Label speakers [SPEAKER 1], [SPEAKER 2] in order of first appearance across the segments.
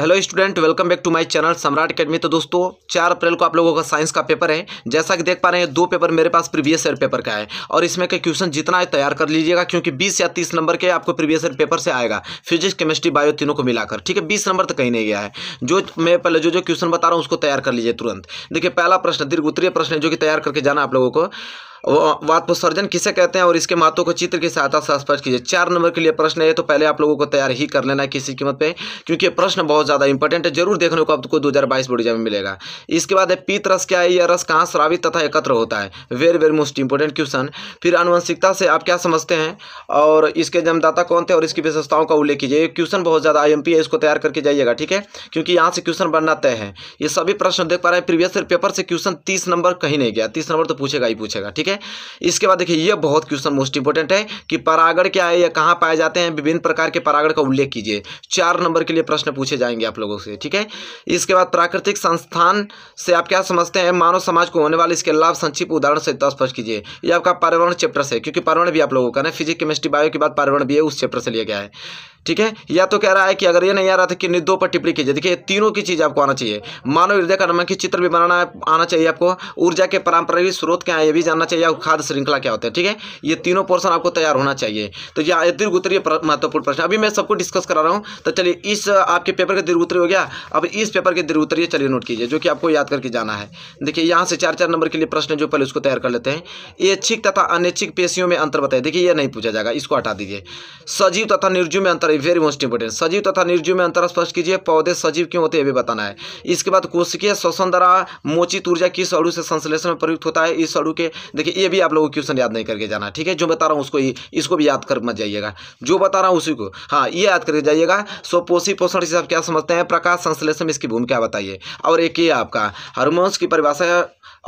[SPEAKER 1] hello student welcome back to my channel Samrat academy तो दोस्तों चार अप्रैल को आप लोगों का साइंस का पेपर है जैसा कि देख पा रहे हैं दो पेपर मेरे पास प्रीवियस ईयर पेपर का है और इसमें के क्वेश्चन जितना है तैयार कर लीजिएगा क्योंकि 20 या 30 नंबर के आपको प्रीवियस ईयर पेपर से आएगा फिजिक्स केमिस्ट्री बायो तीनों को मिलाकर ठीक है बीस नंबर तो कहीं नहीं गया है जो मैं पहले जो जो क्वेश्चन बता रहा हूँ उसको तैयार कर लीजिए तुरंत देखिए पहला प्रश्न दीर्घ उत्तरीय प्रश्न है जो कि तैयार करके जाना आप लोगों को वात वात्मसर्जन किसे कहते हैं और इसके महत्व को चित्र की सहायता से स्पष्ट कीजिए चार नंबर के लिए प्रश्न है तो पहले आप लोगों को तैयार ही कर लेना है किसी कीमत पर क्योंकि प्रश्न बहुत ज़्यादा इंपॉर्टेंट है जरूर देखने को आपको दो हज़ार बाईस में मिलेगा इसके बाद है पीत रस क्या है यह रस कहाँ श्रावित तथा एकत्र होता है very very most important question फिर आनुवंशिकता से आप क्या समझते हैं और इसके जन्मदाता कौन थे और इसकी विशेषताओं का उल्लेख कीजिए क्वेश्चन बहुत ज़्यादा आई है इसको तैयार करके जाइएगा ठीक है क्योंकि यहाँ से क्वेश्चन बनना तय है ये सभी प्रश्न देख पा रहे हैं प्रीवियस पेपर से क्वेश्चन तीस नंबर कहीं नहीं गया तीस नंबर तो पूछेगा ही पूछेगा ठीक है है इसके बाद देखिए यह बहुत क्वेश्चन मोस्ट इंपॉर्टेंट है कि परागण क्या है या कहाँ पाए जाते हैं विभिन्न प्रकार के परागण का उल्लेख कीजिए चार नंबर के लिए प्रश्न पूछे जाएंगे आप लोगों से ठीक है इसके बाद प्राकृतिक संस्थान से आप क्या समझते हैं मानव समाज को होने वाले इसके लाभ संक्षिप्त उदाहरण से स्पष्ट कीजिए यह आपका पर्यावरण चैप्टर से क्योंकि पर्यावरण भी आप लोगों का ना फिजिक केमिस्ट्री बायो के बाद पर्यावरण भी है उस चैप्टर से लिया गया है ठीक है या तो कह रहा है कि अगर ये नहीं आ रहा था कि दो पर टिप्पणी कीजिए देखिए तीनों की चीज़ आपको आना चाहिए मानव हृदय का नमक चित्र भी बनाना आना चाहिए आपको ऊर्जा के पारंपरिक स्रोत क्या है ये भी जानना चाहिए और खाद्य श्रृंखला क्या होता है ठीक है ये तीनों पोर्सन आपको तैयार होना चाहिए तो यह दीर्घ उत्तरीय महत्वपूर्ण प्रश्न अभी मैं सबको डिस्कस करा रहा हूँ तो चलिए इस आपके पेपर का दीर्घ उत्तरी हो गया अब इस पेपर के दीर्घ उत्तरीय चलिए नोट कीजिए जो कि आपको याद करके जाना है देखिए यहाँ से चार चार नंबर के लिए प्रश्न जो पहले उसको तैयार कर लेते हैं ऐच्छिक तथा अनैच्छिक पेशियों में अंतर बताए देखिए यह नहीं पूछा जाएगा इसको हटा दीजिए सजीव तथा निर्जीव में अंतर वेरी मोस्ट इंपोर्टेंट सजीव तथा निर्जीव में अंतर स्पष्ट कीजिए पौधे सजीव क्यों होते हैं भी बताना है इसके बाद कोशिकीय श्वसन द्वारा मोचित ऊर्जा किस अड़ु से संश्लेषण में प्रयुक्त होता है इस अड़ु के देखिए ये भी आप लोगों को क्वेश्चन याद नहीं करके जाना ठीक है जो बता रहा हूँ उसको इसको भी याद कर मत जाइएगा जो बता रहा हूँ उसी को हाँ ये याद करके जाइएगा सो पोषी पोषण से आप क्या समझते हैं प्रकाश संश्लेषण इसकी भूमिका बताइए और एक ये आपका हार्मोन्स की परिभाषा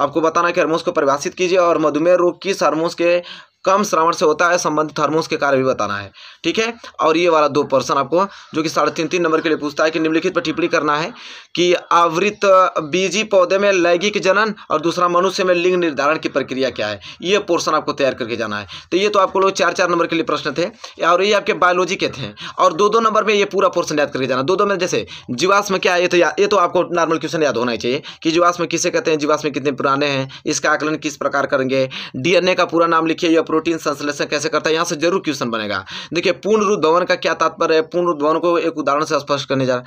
[SPEAKER 1] आपको बताना है कि हार्मोन्स को परिभाषित कीजिए और मधुमेह रोग किस हार्मोन्स के कम श्रावण से होता है संबंधित हार्मोन्स के कारण भी बताना है ठीक है और ये वाला दो पर्सन आपको जो कि साढ़े तीन तीन नंबर के लिए पूछता है कि निम्नलिखित पर टिप्पणी करना है कि आवृत बीजी पौधे में लैंगिक जनन और दूसरा मनुष्य में लिंग निर्धारण की प्रक्रिया क्या है ये पोर्सन आपको तैयार करके जाना है तो ये तो आपको लोग चार चार नंबर के लिए प्रश्न थे और ये आपके बायोलॉजी के थे और दो दो नंबर में ये पूरा पोर्सन याद करके जाना दो दो में जैसे जीवास में क्या है ये तो ये तो आपको नॉर्मल क्वेश्चन याद होना चाहिए कि जीवास में किसे कहते हैं जीवास में कितने पुराने हैं इसका आकलन किस प्रकार करेंगे डीएनए का पूरा नाम लिखिए या प्रोटीन संश्लेषण कैसे करता है यहाँ से जरूर क्वेश्चन बनेगा देखिए पूर्ण रूप धवन का क्या तात्पर्य है पूर्ण रूप धवन को एक उदाहरण से स्पष्ट करने जा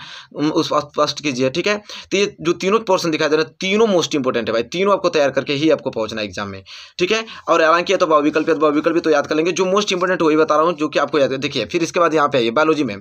[SPEAKER 1] उस स्पष्ट कीजिए ठीक है तो ये जो तीनों पोर्सन दिखाई दे रहे हैं तीनों मोस्ट इंपॉर्टेंट है भाई तीनों आपको तैयार करके ही आपको पहुंचना है एग्जाम में ठीक है और हालांकि तो बहुविकल्प विकल्प भी तो याद कर लेंगे जो मोस्ट इंपॉर्टेंट वही बता रहा हूँ जो कि आपको याद देखिए फिर इसके बाद यहाँ पे आइए बायोलॉजी में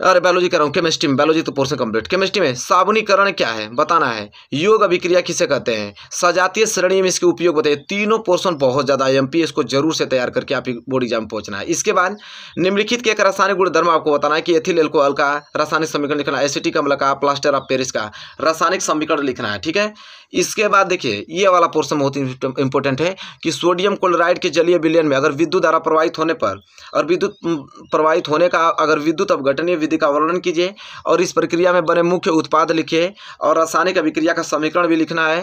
[SPEAKER 1] अरे बायोलॉजी कर रहा हूँ केमिस्ट्री में बायोलॉजी तो पोर्सन कंप्लीट केमिस्ट्री में साबुनीकरण क्या है बताना है योग अभिक्रिया किसे कहते हैं सजातीय श्रेणी में इसके उपयोग बताइए तीनों पोर्सन बहुत ज़्यादा एम पी इसको जरूर से तैयार करके आप बोर्ड एग्जाम पहुंचना है इसके बाद निम्नलिखित के एक रासायनिक गुणधर्म आपको बताना है कि एथिल एल्कोहल का रासायनिक समीकरण लिखना है एसिटिक अम्ल का प्लास्टर ऑफ पेरिस का रासायनिक समीकरण लिखना है ठीक है इसके बाद देखिए ये वाला पोर्सन बहुत इंपॉर्टेंट है कि सोडियम क्लोराइड के जलीय विलयन में अगर विद्युत द्वारा प्रवाहित होने पर और विद्युत प्रवाहित होने का अगर विद्युत अवघटनीय विधि का वर्णन कीजिए और इस प्रक्रिया में बने मुख्य उत्पाद लिखिए और रासायनिक अभिक्रिया का समीकरण भी लिखना है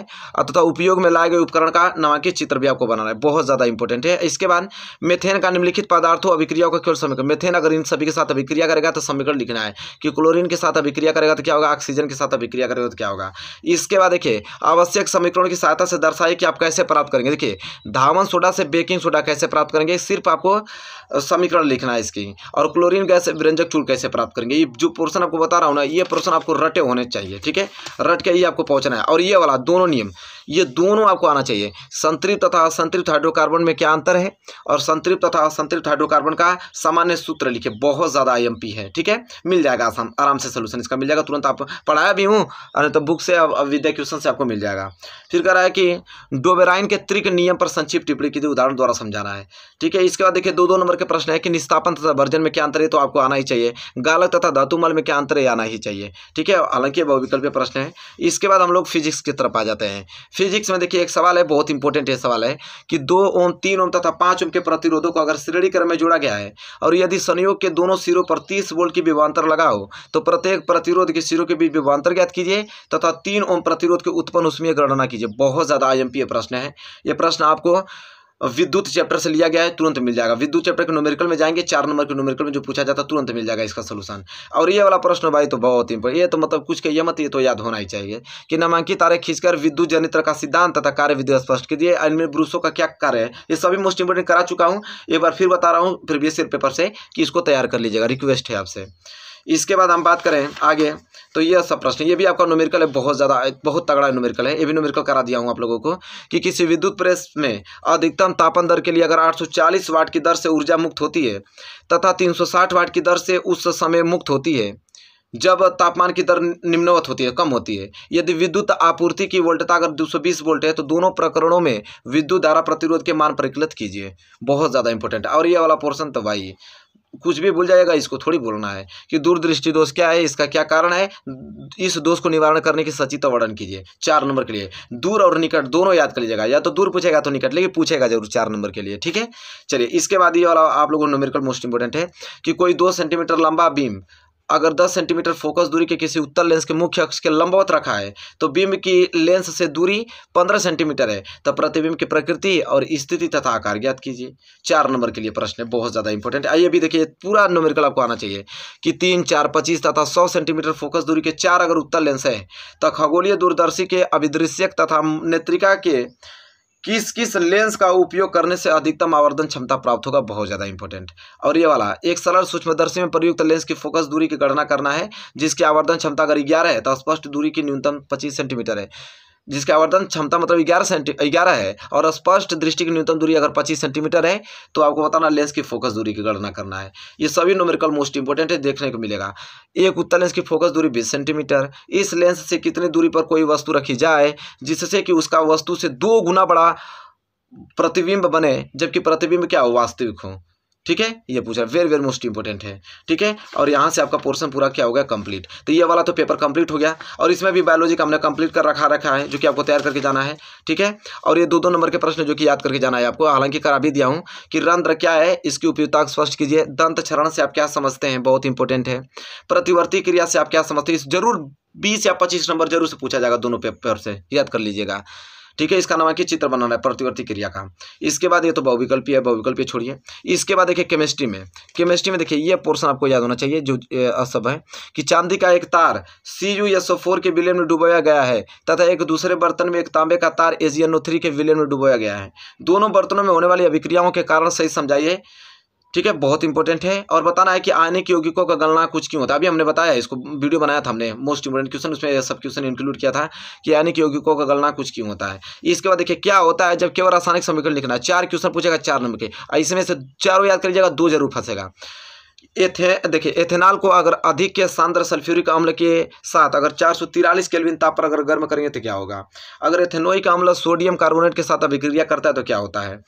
[SPEAKER 1] तथा उपयोग में लाए गए उपकरण का नामांकित चित्र भी आपको बनाना है बहुत ज़्यादा इंपॉर्टेंट है इसके बाद मेथेन का निम्नलिखित पदार्थों अभिक्रियाओं का केवल समीकरण मेथेन अगर इन सभी के साथ अभिक्रिया करेगा तो समीकरण लिखना है कि क्लोरिन के साथ अभिक्रिया करेगा तो क्या होगा ऑक्सीजन के साथ अभिक्रिया करेगा तो क्या होगा इसके बाद देखिए आवश्यक समीकरण की सहायता से दर्शाए कि आप कैसे प्राप्त करेंगे देखिए धावन सोडा से बेकिंग सोडा कैसे प्राप्त करेंगे सिर्फ आपको समीकरण लिखना है इसकी और क्लोरीन गैस व्यंजक चूर कैसे प्राप्त बात करेंगे ये जो पोर्शन आपको बता रहा हूँ ना ये पोर्शन आपको रटे होने चाहिए ठीक है रट के ये आपको पहुँचना है और ये वाला दोनों नियम ये दोनों आपको आना चाहिए संतृप्त तथा असंतृप्त हाइड्रोकार्बन में क्या अंतर है और संतृप्त तथा असंतृप्त हाइड्रोकार्बन का सामान्य सूत्र लिखे बहुत ज़्यादा आई है ठीक है मिल जाएगा आसान आराम से सोल्यूशन इसका मिल जाएगा तुरंत आप पढ़ाया भी हूँ नहीं तो बुक से विद्या क्वेश्चन से आपको मिल जाएगा फिर कह रहा है कि डोबेराइन के त्रिक नियम पर संक्षिप्त टिप्पणी की तो उदाहरण द्वारा समझाना है ठीक है इसके बाद देखिए दो दो नंबर के प्रश्न है कि निस्तापन तथा वर्जन में क्या अंतर है तो आपको आना ही चाहिए गाल चालक तथा धातु मल में क्या अंतर है आना ही चाहिए ठीक है हालांकि बहुविकल्पीय प्रश्न है इसके बाद हम लोग फिजिक्स की तरफ आ जाते हैं फिजिक्स में देखिए एक सवाल है बहुत इंपॉर्टेंट ये सवाल है कि दो ओम तीन ओम तथा पांच ओम के प्रतिरोधों को अगर श्रेणी क्रम में जोड़ा गया है और यदि संयोग के दोनों सिरों पर तीस वोल्ट की विभांतर लगा हो तो प्रत्येक प्रतिरोध के सिरों के बीच विभांतर ज्ञात कीजिए तथा तीन ओम प्रतिरोध के उत्पन्न उसमें गणना कीजिए बहुत ज़्यादा आई प्रश्न है यह प्रश्न आपको विद्युत चैप्टर से लिया गया है तुरंत मिल जाएगा विद्युत चैप्टर के नोमेरिकल में जाएंगे चार नंबर के नोमेरिकल में जो पूछा जाता है तुरंत मिल जाएगा इसका सोलूशन और ये वाला प्रश्न भाई तो बहुत ही ये तो मतलब कुछ कहिए मत ये तो याद होना ही चाहिए कि नामांकित तारे खींचकर विद्युत जनित्र का सिद्धांत तथा कार्य विद्युत स्पष्ट कीजिए अन्य पुरुषों का क्या कार्य है ये सभी मोस्ट इंपोर्टेंट करा चुका हूँ एक बार फिर बता रहा हूँ प्रीवियस पेपर से कि इसको तैयार कर लीजिएगा रिक्वेस्ट है आपसे इसके बाद हम बात करें आगे तो ये सब प्रश्न ये भी आपका नोमेरिकल है बहुत ज़्यादा बहुत तगड़ा नोमेरिकल है ये भी नोमेरिकल करा दिया हूँ आप लोगों को कि किसी विद्युत प्रेस में अधिकतम तापन दर के लिए अगर 840 वाट की दर से ऊर्जा मुक्त होती है तथा 360 वाट की दर से उस समय मुक्त होती है जब तापमान की दर निम्नवत होती है कम होती है यदि विद्युत आपूर्ति की वोल्टता अगर 220 वोल्ट है तो दोनों प्रकरणों में विद्युत धारा प्रतिरोध के मान परिकलित कीजिए बहुत ज़्यादा इंपॉर्टेंट है और ये वाला पोर्सन तो भाई कुछ भी भूल जाएगा इसको थोड़ी बोलना है कि दूरदृष्टि दोष क्या है इसका क्या कारण है इस दोष को निवारण करने की सचित वर्णन कीजिए चार नंबर के लिए दूर और निकट दोनों याद कर लीजिएगा या तो दूर पूछेगा तो निकट लेकिन पूछेगा जरूर चार नंबर के लिए ठीक है चलिए इसके बाद ये वाला आप लोगों को नोमेरिकल मोस्ट इंपोर्टेंट है कि कोई दो सेंटीमीटर लंबा बीम अगर 10 सेंटीमीटर फोकस दूरी के किसी उत्तर लेंस के मुख्य अक्ष के लंबवत रखा है तो बिंब की लेंस से दूरी 15 सेंटीमीटर है तो प्रतिबिंब की प्रकृति और स्थिति तथा आकार ज्ञात कीजिए चार नंबर के लिए प्रश्न है बहुत ज़्यादा इंपॉर्टेंट आइए अभी देखिए पूरा नोमरिकल आपको आना चाहिए कि तीन चार पच्चीस तथा सौ सेंटीमीटर फोकस दूरी के चार अगर उत्तर लेंस है तो खगोलीय दूरदर्शी के अभिदृश्यक तथा नेत्रिका के किस किस लेंस का उपयोग करने से अधिकतम आवर्धन क्षमता प्राप्त होगा बहुत ज़्यादा इंपॉर्टेंट और ये वाला एक सरल सूक्ष्मदर्शी में प्रयुक्त लेंस की फोकस दूरी की गणना करना है जिसकी आवर्धन क्षमता अगर ग्यारह है तो स्पष्ट दूरी की न्यूनतम पच्चीस सेंटीमीटर है जिसकी आवर्तन क्षमता मतलब ग्यारह सेंटी ग्यारह है और स्पष्ट दृष्टि की न्यूनतम दूरी अगर पच्चीस सेंटीमीटर है तो आपको बताना लेंस की फोकस दूरी की गणना करना है ये सभी नोमेरिकल मोस्ट इंपॉर्टेंट है देखने को मिलेगा एक उत्तर लेंस की फोकस दूरी बीस सेंटीमीटर इस लेंस से कितनी दूरी पर कोई वस्तु रखी जाए जिससे कि उसका वस्तु से दो गुना बड़ा प्रतिबिंब बने जबकि प्रतिबिंब क्या हो वास्तविक हो ठीक है ये पूछा वेरी वेरी मोस्ट इंपॉर्टेंट है ठीक है और यहाँ से आपका पोर्शन पूरा क्या हो गया कंप्लीट तो ये वाला तो पेपर कंप्लीट हो गया और इसमें भी बायोलॉजी का हमने कंप्लीट कर रखा रखा है जो कि आपको तैयार करके जाना है ठीक है और ये दो दो नंबर के प्रश्न जो कि याद करके जाना है आपको हालांकि करा भी दिया हूँ कि रंध्र क्या है इसकी उपयोगता स्पष्ट कीजिए दंत क्षरण से आप क्या समझते हैं बहुत इंपॉर्टेंट है प्रतिवर्ती क्रिया से आप क्या समझते हैं जरूर बीस या पच्चीस नंबर जरूर से पूछा जाएगा दोनों पेपर से याद कर लीजिएगा ठीक है इसका नाम है चित्र बनाना है प्रतिवर्ती क्रिया का इसके बाद ये तो बहुविकल्पी है बहुविकल्पीय छोड़िए इसके बाद देखिए केमिस्ट्री में केमिस्ट्री में देखिए ये पोर्सन आपको याद होना चाहिए जो सब है कि चांदी का एक तार C U S O four के विलियन में डुबोया गया है तथा एक दूसरे बर्तन में एक तांबे का तार एजियनो थ्री के विलियन में डुबोया गया है दोनों बर्तनों में होने वाली अभिक्रियाओं के कारण सही समझाइए ठीक है बहुत इंपॉर्टेंट है और बताना है कि आने के योगिकों का गणना कुछ क्यों होता है अभी हमने बताया इसको वीडियो बनाया था हमने मोस्ट इंपोर्टेंट क्वेश्चन उसमें सब क्वेश्चन इंक्लूड किया था कि आने के योगिकों का गणना कुछ क्यों होता है इसके बाद देखिए क्या होता है जब केवल रासायनिक समीकरण लिखना है चार क्वेश्चन पूछेगा चार नंबर के इसमें से चारों याद करिएगा दो जरूर फंसेगा एथे देखिए एथेनॉल को अगर अधिक के सांद्र सल्फ्यूरिक अम्ल के साथ अगर चार सौ तिरालीस केल्विन ताप पर अगर गर्म करेंगे तो क्या होगा अगर एथेनोइक अम्ल सोडियम कार्बोनेट के साथ अभिक्रिया करता है तो क्या होता है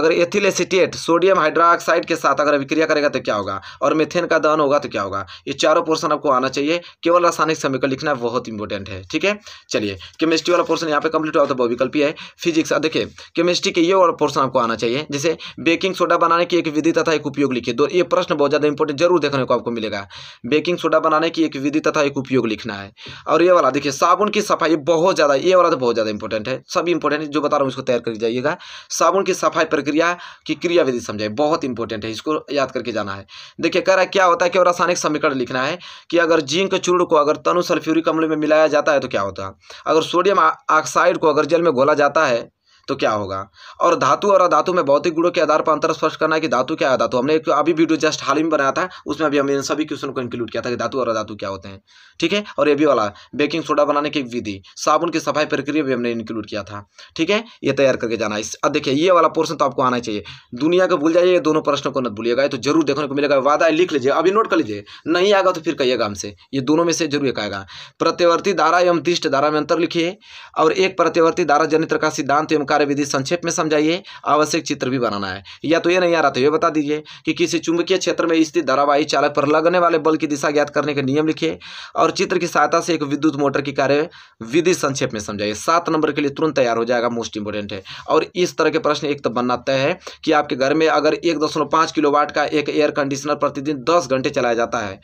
[SPEAKER 1] अगर एथिल एसिटेट सोडियम हाइड्रोक्साइड के साथ अगर अभिक्रिया करेगा तो क्या होगा और मेथेन का दहन होगा तो क्या होगा ये चारों पोर्सन आपको आना चाहिए केवल रासायनिक समीकरण लिखना बहुत इंपॉर्टेंट है ठीक है चलिए केमिस्ट्री वाला पोर्सन यहाँ पर कंप्लीट हुआ तो बहुविकल्पी है फिजिक्स देखिए केमिस्ट्री के ये वाला पोर्सन आपको आना चाहिए जैसे बेकिंग सोडा बनाने की एक विधि तथा एक उपयोग लिखिए दो ये प्रश्न बहुत ज़्यादा इंपॉर्टेंट इंपॉर्टेंट जरूर देखने को आपको मिलेगा बेकिंग सोडा बनाने की एक विधि तथा एक उपयोग लिखना है और ये वाला देखिए साबुन की सफाई बहुत ज़्यादा ये वाला तो बहुत ज़्यादा इंपॉर्टेंट है सभी इंपॉर्टेंट है जो बता रहा हूँ इसको तैयार कर जाइएगा साबुन की सफाई प्रक्रिया की क्रिया विधि समझाए बहुत इंपॉर्टेंट है इसको याद करके जाना है देखिए कह रहा है क्या होता है कि रासायनिक समीकरण लिखना है कि अगर जिंक चूर्ण को अगर तनु सल्फ्यूरिक अम्ल में मिलाया जाता है तो क्या होता है अगर सोडियम ऑक्साइड को अगर जल में घोला जाता है तो क्या होगा और धातु और अधातु में भौतिक गुणों के आधार पर अंतर स्पष्ट करना है कि धातु क्या है धातु हमने एक अभी वीडियो जस्ट हाल ही में बनाया था उसमें अभी हमने सभी क्वेश्चन को इंक्लूड किया था कि धातु और अधातु क्या होते हैं ठीक है और ये भी वाला बेकिंग सोडा बनाने की विधि साबुन की सफाई प्रक्रिया भी हमने इंक्लूड किया था ठीक है ये तैयार करके जाना इस अब देखिए ये वाला पोर्सन तो आपको आना चाहिए दुनिया को भूल जाइए दोनों प्रश्नों को न भूलिएगा तो जरूर देखने को मिलेगा वादा लिख लीजिए अभी नोट कर लीजिए नहीं आएगा तो फिर कहिएगा हमसे ये दोनों में से जरूर एक आएगा प्रत्यवर्ती धारा एवं तिष्ट धारा में अंतर लिखिए और एक प्रत्यवर्ती धारा जनित्र का सिद्धांत एवं कार्यविधि संक्षेप में समझाइए आवश्यक चित्र भी बनाना है या तो ये नहीं आ रहा तो ये बता दीजिए कि किसी चुंबकीय क्षेत्र में स्थित धारावाही चालक पर लगने वाले बल की दिशा ज्ञात करने के नियम लिखिए और चित्र की सहायता से एक विद्युत मोटर की कार्य विधि संक्षेप में समझाइए सात नंबर के लिए तुरंत तैयार हो जाएगा मोस्ट इंपोर्टेंट है और इस तरह के प्रश्न एक तो बनना तय है कि आपके घर में अगर एक दशमलव पाँच किलोवाट का एक एयर कंडीशनर प्रतिदिन दस घंटे चलाया जाता है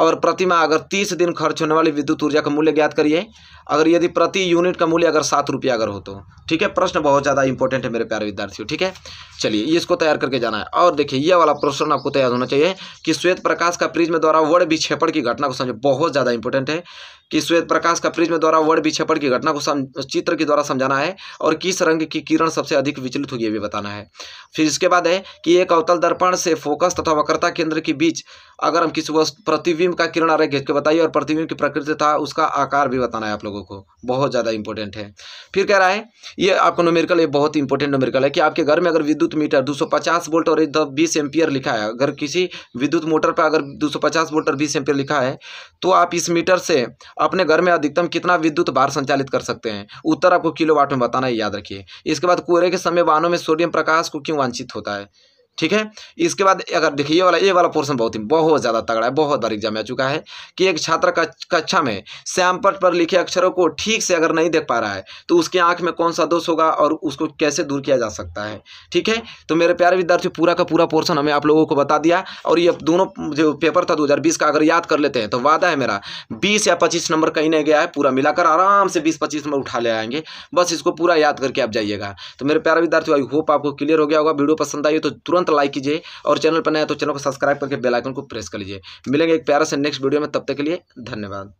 [SPEAKER 1] और प्रतिमा अगर तीस दिन खर्च होने वाली विद्युत ऊर्जा का मूल्य ज्ञात करिए अगर यदि प्रति यूनिट का मूल्य अगर सात रुपया अगर हो तो ठीक है प्रश्न बहुत ज़्यादा इंपॉर्टेंट है मेरे प्यारे विद्यार्थियों ठीक है चलिए ये इसको तैयार करके जाना है और देखिए यह वाला प्रश्न आपको तैयार होना चाहिए कि श्वेत प्रकाश का में द्वारा वर्ड विक्षेपण की घटना को समझे बहुत ज़्यादा इंपॉर्टेंट है कि श्वेत प्रकाश का प्रिज्म द्वारा वर्ण विक्षेपण की घटना को चित्र के द्वारा समझाना है और किस रंग की किरण सबसे अधिक विचलित होगी भी बताना है फिर इसके बाद है कि एक अवतल दर्पण से फोकस तथा वक्रता केंद्र के बीच अगर हम किसी प्रतिबिंब का किरण आरेख खींच के बताइए और प्रतिबिंब की प्रकृति था उसका आकार भी बताना है आप लोगों को बहुत ज़्यादा इंपॉर्टेंट है फिर कह रहा है ये आपको नोमेरिकल ये बहुत इंपॉर्टेंट नोमेरिकल है कि आपके घर में अगर विद्युत मीटर 250 वोल्ट और एक बीस एम्पियर लिखा है अगर किसी विद्युत मोटर पर अगर 250 वोल्ट और बीस एम्पियर लिखा है तो आप इस मीटर से अपने घर में अधिकतम कितना विद्युत भार संचालित कर सकते हैं उत्तर आपको किलोवाट में बताना है याद रखिए इसके बाद कोहरे के समय वाहनों में सोडियम प्रकाश को क्यों वांछित होता है ठीक है इसके बाद अगर देखिए ये वाला ये वाला पोर्सन बहुत ही बहुत ज़्यादा तगड़ा है बहुत बार एग्जाम आ चुका है कि एक छात्र कक्षा में श्यामपट पर लिखे अक्षरों को ठीक से अगर नहीं देख पा रहा है तो उसकी आंख में कौन सा दोष होगा और उसको कैसे दूर किया जा सकता है ठीक है तो मेरे प्यारे विद्यार्थी पूरा का पूरा पोर्सन हमें आप लोगों को बता दिया और ये दोनों जो पेपर था दो का अगर याद कर लेते हैं तो वादा है मेरा बीस या पच्चीस नंबर कहीं नहीं गया है पूरा मिलाकर आराम से बीस पच्चीस नंबर उठा ले आएंगे बस इसको पूरा याद करके आप जाइएगा तो मेरे प्यारे विद्यार्थी आई होप आपको क्लियर हो गया होगा वीडियो पसंद आई तो तुरंत तुरंत लाइक कीजिए और चैनल पर नया तो चैनल को सब्सक्राइब करके बेलाइकन को प्रेस कर लीजिए मिलेंगे एक प्यारा से नेक्स्ट वीडियो में तब तक के लिए धन्यवाद